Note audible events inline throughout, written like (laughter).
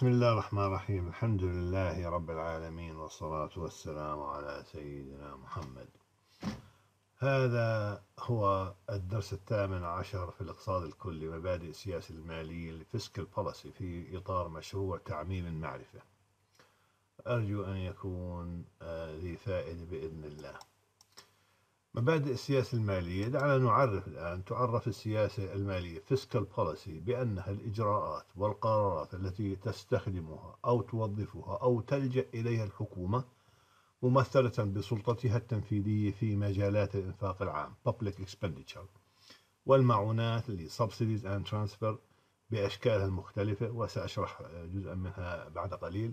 بسم الله الرحمن الرحيم الحمد لله رب العالمين والصلاة والسلام على سيدنا محمد هذا هو الدرس الثامن عشر في الاقتصاد الكلي مبادئ السياسة المالية الفيسكال بوليسي في إطار مشروع تعميم المعرفة أرجو أن يكون ذي فائدة بإذن الله مبادئ السياسة المالية دعنا نعرف الآن تعرف السياسة المالية fiscal policy بأنها الإجراءات والقرارات التي تستخدمها أو توظفها أو تلجأ إليها الحكومة ممثلة بسلطتها التنفيذية في مجالات الإنفاق العام public expenditure والمعونات subsidies and transfer بأشكالها المختلفة وسأشرح جزءا منها بعد قليل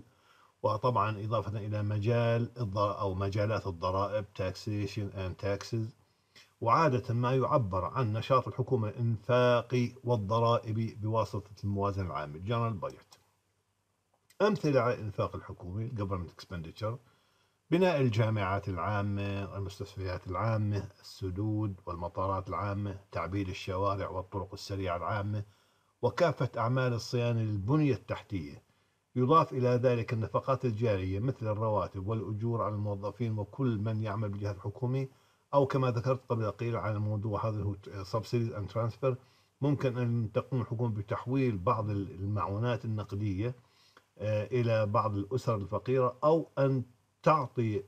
وطبعا إضافة إلى مجال أو مجالات الضرائب taxation and taxes وعادة ما يعبر عن نشاط الحكومة الإنفاقي والضرائبي بواسطة الموازنة العامة General Budget أمثلة على الإنفاق الحكومي Government Expenditure بناء الجامعات العامة المستشفيات العامة السدود والمطارات العامة تعبيد الشوارع والطرق السريعة العامة وكافة أعمال الصيانة للبنية التحتية يضاف إلى ذلك النفقات الجارية مثل الرواتب والأجور على الموظفين وكل من يعمل بجهة حكومي أو كما ذكرت قبل قليل على موضوع هذا هو subsidies and transfer ممكن أن تقوم الحكومة بتحويل بعض المعونات النقدية آه، إلى بعض الأسر الفقيرة أو أن تعطي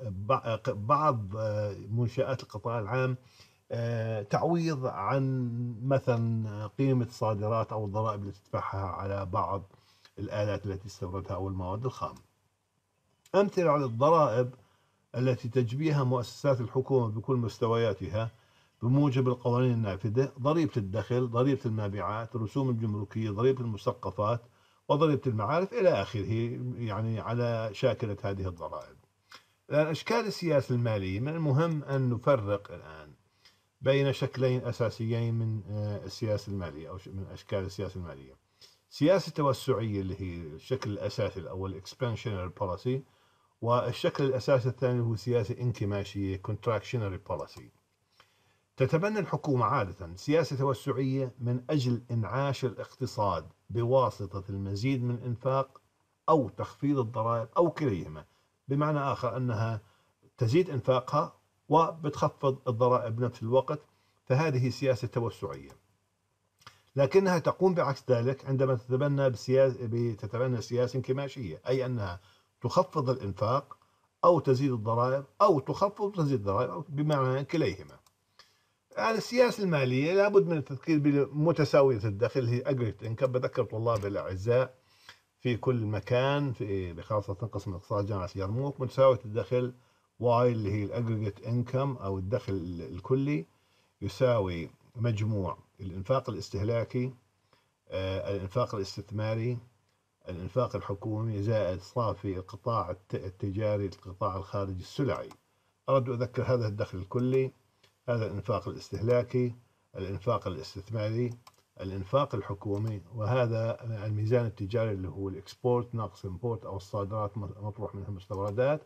بعض آه، منشآت القطاع العام آه، تعويض عن مثلا قيمة الصادرات أو الضرائب اللي تدفعها على بعض الآلات التي استوردتها أو المواد الخام أمثلة على الضرائب التي تجبيها مؤسسات الحكومة بكل مستوياتها بموجب القوانين النافذة ضريبة الدخل ضريبة المبيعات الرسوم الجمركية ضريبة المثقفات وضريبة المعارف إلى آخره يعني على شاكلة هذه الضرائب الآن أشكال السياسة المالية من المهم أن نفرق الآن بين شكلين أساسيين من آه، السياسة المالية أو من أشكال السياسة المالية سياسه التوسعيه اللي هي الشكل الاساسي الاول expansionary بوليسي والشكل الاساسي الثاني هو سياسه انكماشيه contractionary بوليسي تتبنى الحكومه عاده سياسه توسعيه من اجل انعاش الاقتصاد بواسطه المزيد من انفاق او تخفيض الضرائب او كليهما بمعنى اخر انها تزيد انفاقها وبتخفض الضرائب بنفس الوقت فهذه سياسه توسعيه لكنها تقوم بعكس ذلك عندما تتبنى بسياس بتتبنى سياسة انكماشية أي أنها تخفض الإنفاق أو تزيد الضرائب أو تخفض وتزيد الضرائب أو بمعنى كليهما على السياسة المالية لابد من التذكير بمتساوية الدخل هي أجريت إنكم بذكر طلاب الأعزاء في كل مكان في بخاصة قسم اقتصاد جامعة اليرموك متساوية الدخل واي اللي هي الأجريت إنكم أو الدخل الكلي يساوي مجموع الإنفاق الاستهلاكي آه، الإنفاق الاستثماري الإنفاق الحكومي زائد صافي القطاع التجاري القطاع الخارجي السلعي أرد أذكر هذا الدخل الكلي هذا الإنفاق الاستهلاكي الإنفاق الاستثماري الإنفاق الحكومي وهذا الميزان التجاري اللي هو الإكسبورت ناقص امبورت أو الصادرات مطروح منها المستوردات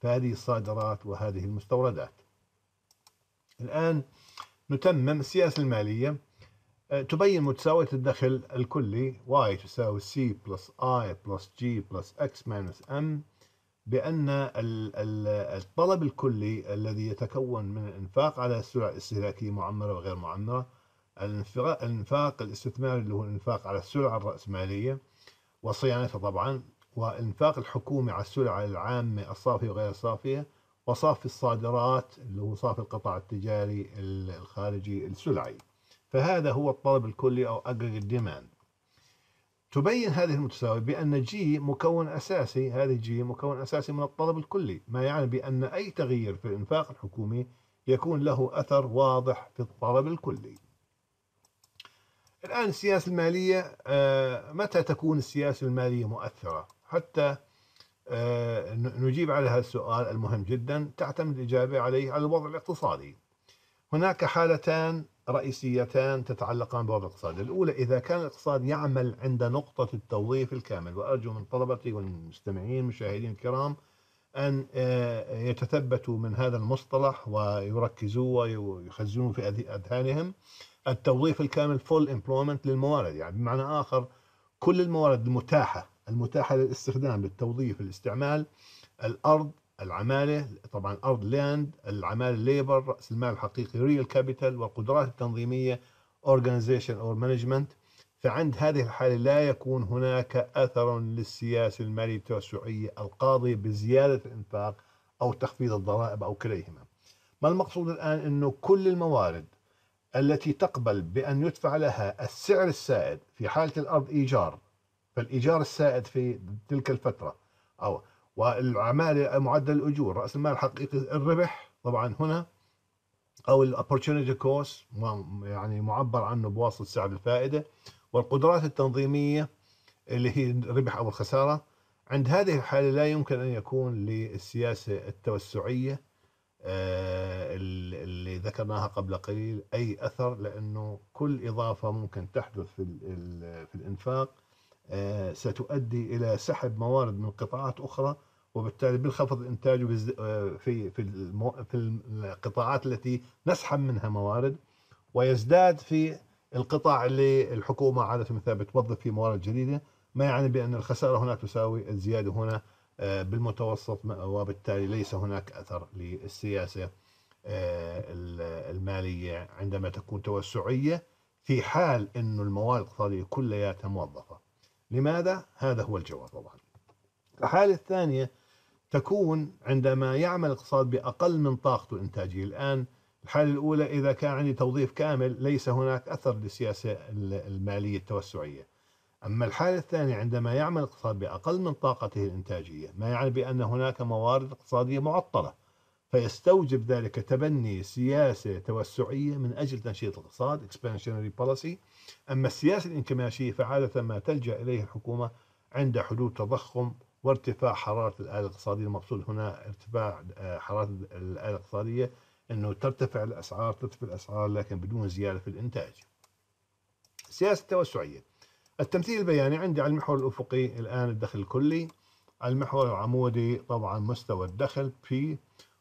فهذه الصادرات وهذه المستوردات الآن نتمم السياسة المالية آه، تبين متساوية الدخل الكلي y تساوي c plus i plus g plus x minus m بأن الطلب الكلي الذي يتكون من الإنفاق على السلع الاستهلاكية معمرة وغير معمرة الإنفاق الاستثماري اللي هو الإنفاق على السلع الرأسمالية وصيانتها طبعا وإنفاق الحكومي على السلع العامة الصافية وغير الصافية وصافي الصادرات اللي هو صافي القطاع التجاري الخارجي السلعي فهذا هو الطلب الكلي أو aggregate demand تبين هذه المتساوية بأن جي مكون أساسي هذه جي مكون أساسي من الطلب الكلي ما يعني بأن أي تغيير في الإنفاق الحكومي يكون له أثر واضح في الطلب الكلي الآن السياسة المالية آه، متى تكون السياسة المالية مؤثرة حتى آه، نجيب على هذا السؤال المهم جدا تعتمد الإجابة عليه على الوضع الاقتصادي هناك حالتان رئيسيتان تتعلقان بوضع الاقتصاد الأولى إذا كان الاقتصاد يعمل عند نقطة التوظيف الكامل وأرجو من طلبتي والمستمعين المشاهدين الكرام أن آه، يتثبتوا من هذا المصطلح ويركزوا ويخزنوا في أذهانهم التوظيف الكامل فول امبلويمنت للموارد يعني بمعنى آخر كل الموارد المتاحة المتاحة للاستخدام للتوظيف الاستعمال الأرض العماله طبعا ارض لاند العماله ليبر راس المال الحقيقي ريال كابيتال والقدرات التنظيميه اورجانيزيشن اور مانجمنت فعند هذه الحاله لا يكون هناك اثر للسياسه الماليه التوسعيه القاضيه بزياده الانفاق او تخفيض الضرائب او كليهما. ما المقصود الان انه كل الموارد التي تقبل بأن يدفع لها السعر السائد في حالة الأرض إيجار فالإيجار السائد في تلك الفترة أو والعمالة معدل الأجور رأس المال حقيقي الربح طبعا هنا أو Opportunity كوست يعني معبر عنه بواسطة سعر الفائدة والقدرات التنظيمية اللي هي الربح أو الخسارة عند هذه الحالة لا يمكن أن يكون للسياسة التوسعية آه، اللي ذكرناها قبل قليل أي أثر لأنه كل إضافة ممكن تحدث في الإنفاق آه، ستؤدي إلى سحب موارد من قطاعات أخرى وبالتالي بينخفض الانتاج آه، في في في القطاعات التي نسحب منها موارد ويزداد في القطاع اللي الحكومة عادة مثلا بتوظف فيه موارد جديدة ما يعني بأن الخسارة هناك تساوي الزيادة هنا آه، بالمتوسط وبالتالي ليس هناك أثر للسياسة المالية عندما تكون توسعية في حال انه الموارد الاقتصادية كلياتها موظفة لماذا؟ هذا هو الجواب طبعا الحالة الثانية تكون عندما يعمل الاقتصاد بأقل من طاقته الإنتاجية الآن الحالة الأولى إذا كان عندي توظيف كامل ليس هناك أثر للسياسة المالية التوسعية أما الحالة الثانية عندما يعمل الاقتصاد بأقل من طاقته الإنتاجية ما يعني بأن هناك موارد اقتصادية معطلة فيستوجب ذلك تبني سياسة توسعية من أجل تنشيط الاقتصاد expansionary policy أما السياسة الانكماشية فعادة ما تلجأ إليه الحكومة عند حدوث تضخم وارتفاع حرارة الآلة الاقتصادية المقصود هنا ارتفاع آه، حرارة الآلة الاقتصادية أنه ترتفع الأسعار ترتفع الأسعار لكن بدون زيادة في الإنتاج السياسة التوسعية التمثيل البياني عندي على المحور الأفقي الآن الدخل الكلي على المحور العمودي طبعا مستوى الدخل في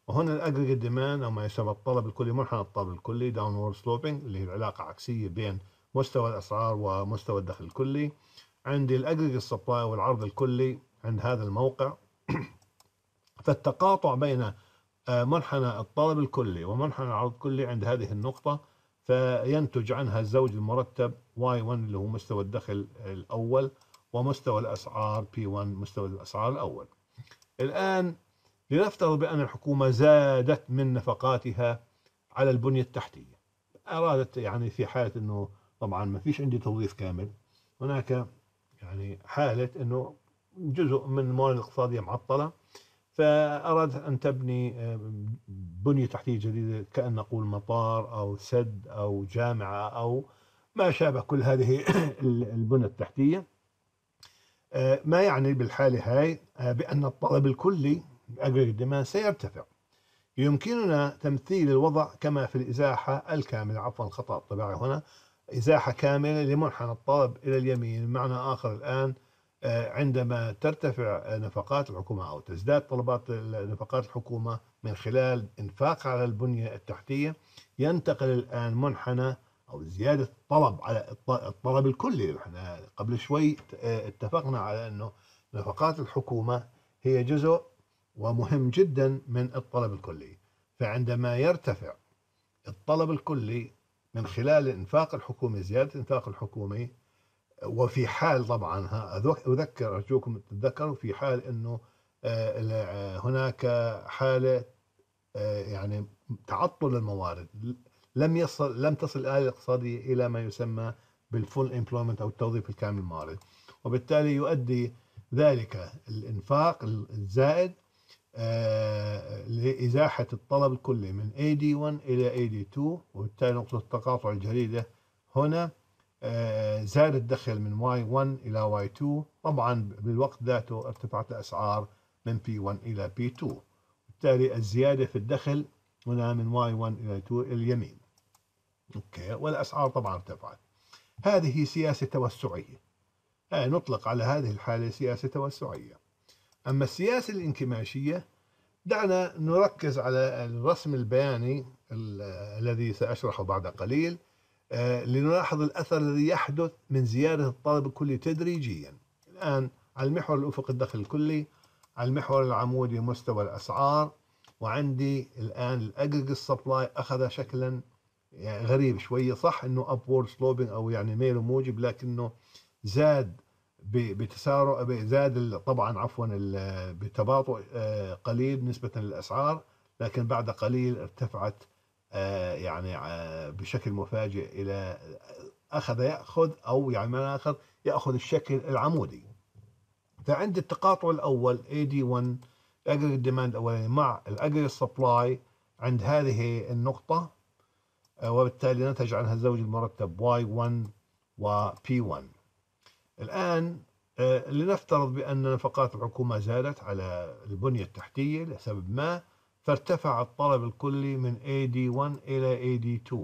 وهنا الاجريجيت ديماند او ما يسمى الطلب الكلي منحنى الطلب الكلي داونورد سلوبينج اللي هي العلاقه عكسيه بين مستوى الأسعار ومستوى الدخل الكلي عندي الاجريج سبلاي والعرض الكلي عند هذا الموقع (clears throat) فالتقاطع بين آه، منحنى الطلب الكلي ومنحنى العرض الكلي عند هذه النقطة فينتج عنها الزوج المرتب Y1 اللي هو مستوى الدخل الأول ومستوى الأسعار P1 مستوى الأسعار الأول الآن لنفترض بأن الحكومة زادت من نفقاتها على البنية التحتية أرادت يعني في حالة أنه طبعا ما فيش عندي توظيف كامل هناك يعني حالة أنه جزء من الموارد الاقتصادية معطلة فأرادت أن تبني آه، بنية تحتية جديدة كأن نقول مطار أو سد أو جامعة أو ما شابه كل هذه (coughs) البنى التحتية آه، ما يعني بالحالة هاي آه، بأن الطلب الكلي الأجريد سيرتفع يمكننا تمثيل الوضع كما في الإزاحة الكاملة عفوا الخطأ الطباعي هنا إزاحة كاملة لمنحنى الطلب إلى اليمين بمعنى آخر الآن آه، عندما ترتفع نفقات الحكومة أو تزداد طلبات نفقات الحكومة من خلال إنفاق على البنية التحتية ينتقل الآن منحنى أو زيادة طلب على الطلب الكلي احنا قبل شوي آه، اتفقنا على أنه نفقات الحكومة هي جزء ومهم جدا من الطلب الكلي فعندما يرتفع الطلب الكلي من خلال الانفاق الحكومي زياده الانفاق الحكومي وفي حال طبعا اذكر ارجوكم تتذكروا في حال انه آه، آه، هناك حاله آه، يعني تعطل الموارد لم يصل لم تصل الاله الاقتصاديه الى ما يسمى بالفول امبلمنت او التوظيف الكامل الموارد وبالتالي يؤدي ذلك الانفاق الزائد آه، لإزاحة الطلب الكلي من AD1 إلى AD2 وبالتالي نقطة التقاطع الجريدة هنا آه، زاد الدخل من Y1 إلى Y2 طبعا بالوقت ذاته ارتفعت الأسعار من P1 إلى P2 بالتالي الزيادة في الدخل هنا من Y1 إلى 2 إلى اليمين أوكي والأسعار طبعا ارتفعت هذه سياسة توسعية آه، نطلق على هذه الحالة سياسة توسعية أما السياسة الانكماشية دعنا نركز على الرسم البياني الذي سأشرحه بعد قليل آه، لنلاحظ الأثر الذي يحدث من زيادة الطلب الكلي تدريجيا الآن على المحور الأفق الدخل الكلي على المحور العمودي مستوى الأسعار وعندي الآن الأجريج سبلاي أخذ شكلا يعني غريب شوية صح أنه أبورد سلوبين أو يعني ميل موجب لكنه زاد بتسارع زاد طبعا عفوا بتباطؤ آه، قليل نسبة للأسعار لكن بعد قليل ارتفعت آه، يعني آه، بشكل مفاجئ إلى أخذ يأخذ أو يعني من آخر يأخذ الشكل العمودي فعند التقاطع الأول AD1 الأجري ديماند الأولاني مع الأجري سبلاي عند هذه النقطة وبالتالي نتج عنها الزوج المرتب Y1 و P1 الآن آه، لنفترض بأن نفقات الحكومة زادت على البنية التحتية لسبب ما فارتفع الطلب الكلي من AD1 إلى AD2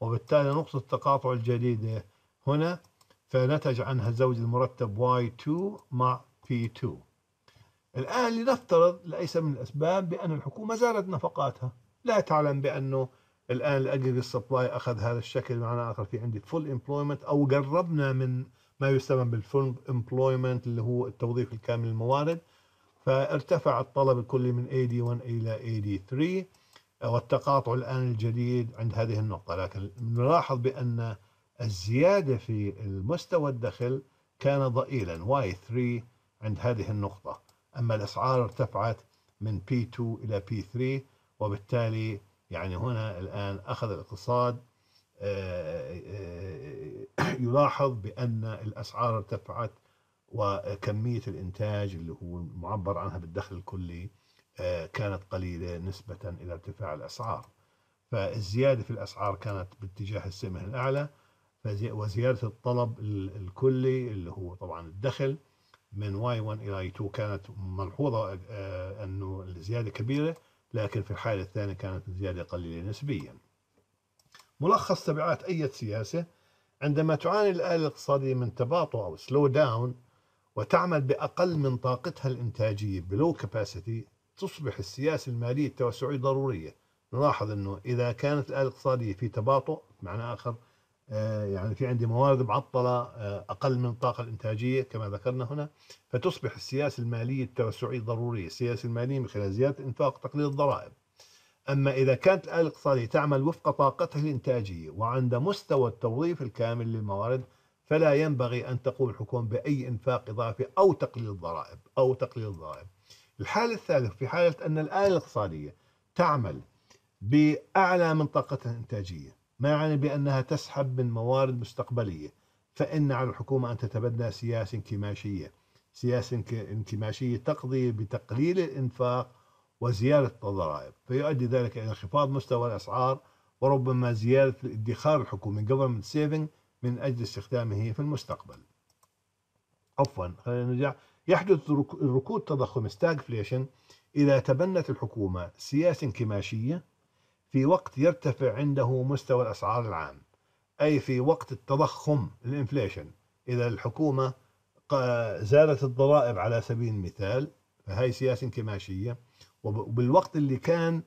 وبالتالي نقطة التقاطع الجديدة هنا فنتج عنها الزوج المرتب Y2 مع P2 الآن لنفترض ليس من الأسباب بأن الحكومة زادت نفقاتها لا تعلم بأنه الآن الأجري سبلاي أخذ هذا الشكل معناه آخر في عندي فول employment أو قربنا من ما يسمى بالفول امبلويمنت اللي هو التوظيف الكامل للموارد فارتفع الطلب الكلي من AD1 إلى AD3 والتقاطع الآن الجديد عند هذه النقطة لكن نلاحظ بأن الزيادة في المستوى الدخل كان ضئيلا Y3 عند هذه النقطة أما الأسعار ارتفعت من P2 إلى P3 وبالتالي يعني هنا الآن أخذ الاقتصاد آه، آه، آه، يلاحظ بأن الأسعار ارتفعت وكمية الإنتاج اللي هو معبر عنها بالدخل الكلي كانت قليلة نسبة إلى ارتفاع الأسعار فالزيادة في الأسعار كانت باتجاه السمة الأعلى وزيادة الطلب الكلي اللي هو طبعا الدخل من واي 1 إلى اي 2 كانت ملحوظة أنه الزيادة كبيرة لكن في الحالة الثانية كانت الزيادة قليلة نسبياً ملخص تبعات أي سياسة عندما تعاني الآلة الاقتصادية من تباطؤ أو سلو داون وتعمل بأقل من طاقتها الإنتاجية بلو كاباسيتي تصبح السياسة المالية التوسعية ضرورية نلاحظ أنه إذا كانت الآلة الاقتصادية في تباطؤ بمعنى آخر آه، يعني في عندي موارد معطلة آه، أقل من الطاقة الإنتاجية كما ذكرنا هنا فتصبح السياسة المالية التوسعية ضرورية السياسة المالية من خلال زيادة الإنفاق تقليل الضرائب أما إذا كانت الآلة الاقتصادية تعمل وفق طاقتها الإنتاجية وعند مستوى التوظيف الكامل للموارد فلا ينبغي أن تقوم الحكومة بأي إنفاق إضافي أو تقليل الضرائب أو تقليل الضرائب الحالة الثالثة في حالة أن الآلة الاقتصادية تعمل بأعلى من طاقتها الإنتاجية ما يعني بأنها تسحب من موارد مستقبلية فإن على الحكومة أن تتبنى سياسة انكماشية سياسة انكماشية تقضي بتقليل الإنفاق وزيادة الضرائب فيؤدي ذلك إلى انخفاض مستوى الأسعار وربما زيادة الادخار الحكومي government saving من أجل استخدامه في المستقبل عفوا خلينا نرجع يحدث ركود تضخم stagflation إذا تبنت الحكومة سياسة انكماشية في وقت يرتفع عنده مستوى الأسعار العام أي في وقت التضخم الانفليشن إذا الحكومة زادت الضرائب على سبيل المثال فهي سياسة انكماشية وبالوقت اللي كان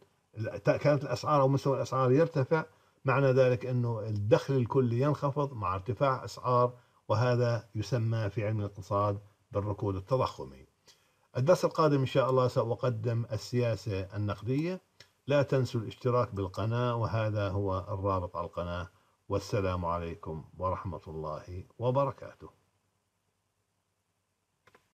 كانت الاسعار او مستوى الاسعار يرتفع معنى ذلك انه الدخل الكلي ينخفض مع ارتفاع اسعار وهذا يسمى في علم الاقتصاد بالركود التضخمي. الدرس القادم ان شاء الله ساقدم السياسه النقديه لا تنسوا الاشتراك بالقناه وهذا هو الرابط على القناه والسلام عليكم ورحمه الله وبركاته.